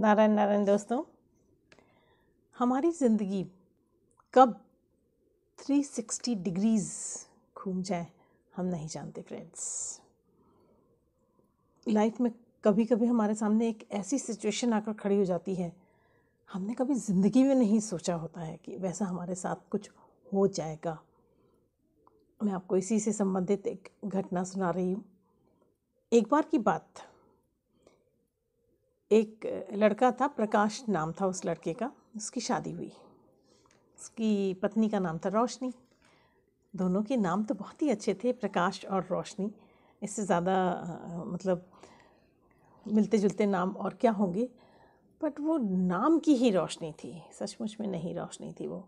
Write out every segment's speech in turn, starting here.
नारायण नारायण दोस्तों हमारी ज़िंदगी कब 360 डिग्रीज़ घूम जाए हम नहीं जानते फ्रेंड्स लाइफ में कभी कभी हमारे सामने एक ऐसी सिचुएशन आकर खड़ी हो जाती है हमने कभी ज़िंदगी में नहीं सोचा होता है कि वैसा हमारे साथ कुछ हो जाएगा मैं आपको इसी से संबंधित एक घटना सुना रही हूँ एक बार की बात एक लड़का था प्रकाश नाम था उस लड़के का उसकी शादी हुई उसकी पत्नी का नाम था रोशनी दोनों के नाम तो बहुत ही अच्छे थे प्रकाश और रोशनी इससे ज़्यादा मतलब मिलते जुलते नाम और क्या होंगे बट वो नाम की ही रोशनी थी सचमुच में नहीं रोशनी थी वो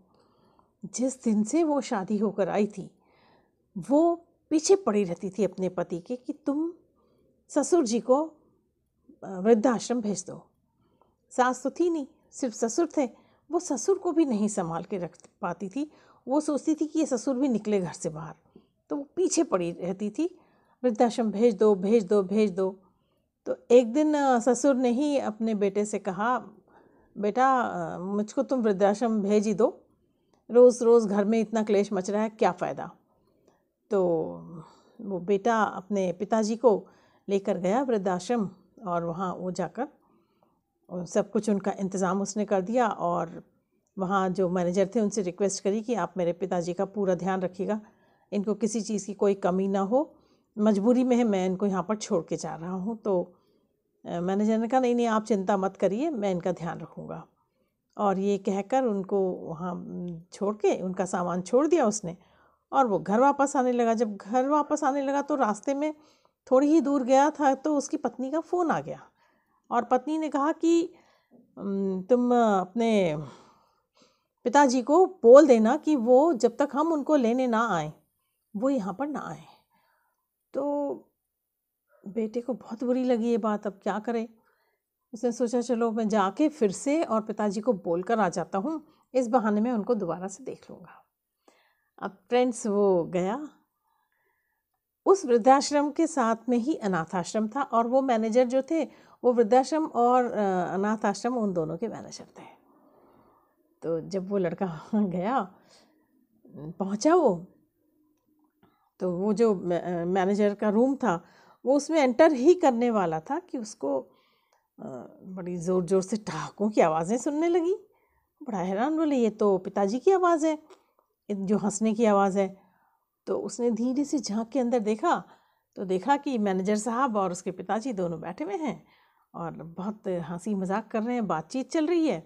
जिस दिन से वो शादी होकर आई थी वो पीछे पड़ी रहती थी अपने पति के कि तुम ससुर जी को वृद्धाश्रम भेज दो सास तो थी नहीं सिर्फ ससुर थे वो ससुर को भी नहीं संभाल के रख पाती थी वो सोचती थी कि ये ससुर भी निकले घर से बाहर तो वो पीछे पड़ी रहती थी वृद्धाश्रम भेज दो भेज दो भेज दो तो एक दिन ससुर ने ही अपने बेटे से कहा बेटा मुझको तुम वृद्धाश्रम भेज ही दो रोज़ रोज़ घर में इतना क्लेश मच रहा है क्या फ़ायदा तो वो बेटा अपने पिताजी को लेकर गया वृद्धाश्रम और वहाँ वो जाकर सब कुछ उनका इंतज़ाम उसने कर दिया और वहाँ जो मैनेजर थे उनसे रिक्वेस्ट करी कि आप मेरे पिताजी का पूरा ध्यान रखिएगा इनको किसी चीज़ की कोई कमी ना हो मजबूरी में है मैं इनको यहाँ पर छोड़ के जा रहा हूँ तो मैनेजर ने कहा नहीं नहीं आप चिंता मत करिए मैं इनका ध्यान रखूँगा और ये कहकर उनको वहाँ छोड़ के उनका सामान छोड़ दिया उसने और वो घर वापस आने लगा जब घर वापस आने लगा तो रास्ते में थोड़ी ही दूर गया था तो उसकी पत्नी का फ़ोन आ गया और पत्नी ने कहा कि तुम अपने पिताजी को बोल देना कि वो जब तक हम उनको लेने ना आए वो यहाँ पर ना आए तो बेटे को बहुत बुरी लगी ये बात अब क्या करें उसने सोचा चलो मैं जाके फिर से और पिताजी को बोल कर आ जाता हूँ इस बहाने में उनको दोबारा से देख लूँगा अब फ्रेंड्स वो गया उस वृद्धाश्रम के साथ में ही अनाथ आश्रम था और वो मैनेजर जो थे वो वृद्धाश्रम और अनाथ आश्रम उन दोनों के मैनेजर थे तो जब वो लड़का गया पहुंचा वो तो वो जो मैनेजर का रूम था वो उसमें एंटर ही करने वाला था कि उसको बड़ी ज़ोर ज़ोर से ठहाकों की आवाज़ें सुनने लगी बड़ा हैरान बोले ये तो पिताजी की आवाज़ है जो हंसने की आवाज़ है तो उसने धीरे से झांक के अंदर देखा तो देखा कि मैनेजर साहब और उसके पिताजी दोनों बैठे हुए हैं और बहुत हंसी मजाक कर रहे हैं बातचीत चल रही है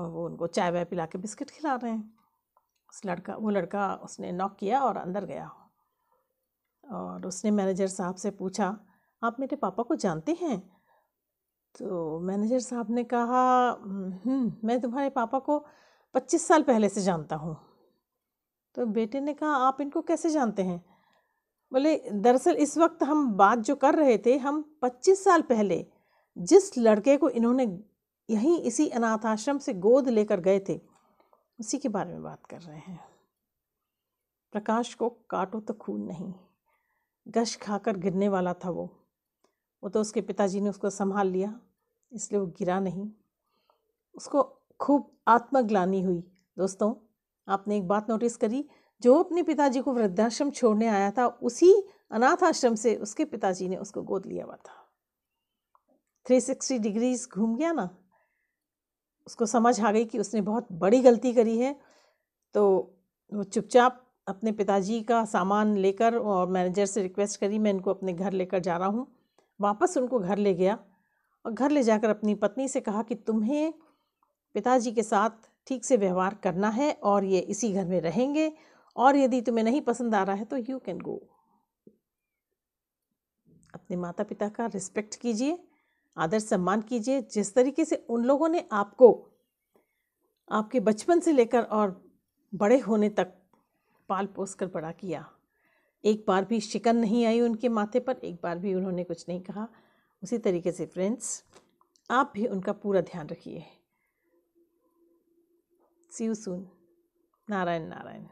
और वो उनको चाय वाय पिला के बिस्किट खिला रहे हैं उस लड़का वो लड़का उसने नॉक किया और अंदर गया और उसने मैनेजर साहब से पूछा आप मेरे पापा को जानते हैं तो मैनेजर साहब ने कहा हम्म, मैं तुम्हारे पापा को पच्चीस साल पहले से जानता हूँ तो बेटे ने कहा आप इनको कैसे जानते हैं बोले दरअसल इस वक्त हम बात जो कर रहे थे हम 25 साल पहले जिस लड़के को इन्होंने यहीं इसी अनाथ आश्रम से गोद लेकर गए थे उसी के बारे में बात कर रहे हैं प्रकाश को काटो तो खून नहीं गश खाकर गिरने वाला था वो वो तो उसके पिताजी ने उसको संभाल लिया इसलिए वो गिरा नहीं उसको खूब आत्मग्लानी हुई दोस्तों आपने एक बात नोटिस करी जो अपने पिताजी को वृद्धाश्रम छोड़ने आया था उसी अनाथ आश्रम से उसके पिताजी ने उसको गोद लिया हुआ था 360 डिग्रीज घूम गया ना उसको समझ आ गई कि उसने बहुत बड़ी गलती करी है तो वो चुपचाप अपने पिताजी का सामान लेकर और मैनेजर से रिक्वेस्ट करी मैं इनको अपने घर लेकर जा रहा हूँ वापस उनको घर ले गया और घर ले जाकर अपनी पत्नी से कहा कि तुम्हें पिताजी के साथ ठीक से व्यवहार करना है और ये इसी घर में रहेंगे और यदि तुम्हें नहीं पसंद आ रहा है तो यू कैन गो अपने माता पिता का रिस्पेक्ट कीजिए आदर सम्मान कीजिए जिस तरीके से उन लोगों ने आपको आपके बचपन से लेकर और बड़े होने तक पाल पोस कर बड़ा किया एक बार भी शिकन नहीं आई उनके माथे पर एक बार भी उन्होंने कुछ नहीं कहा उसी तरीके से फ्रेंड्स आप भी उनका पूरा ध्यान रखिए See you soon. Narayan Narayan.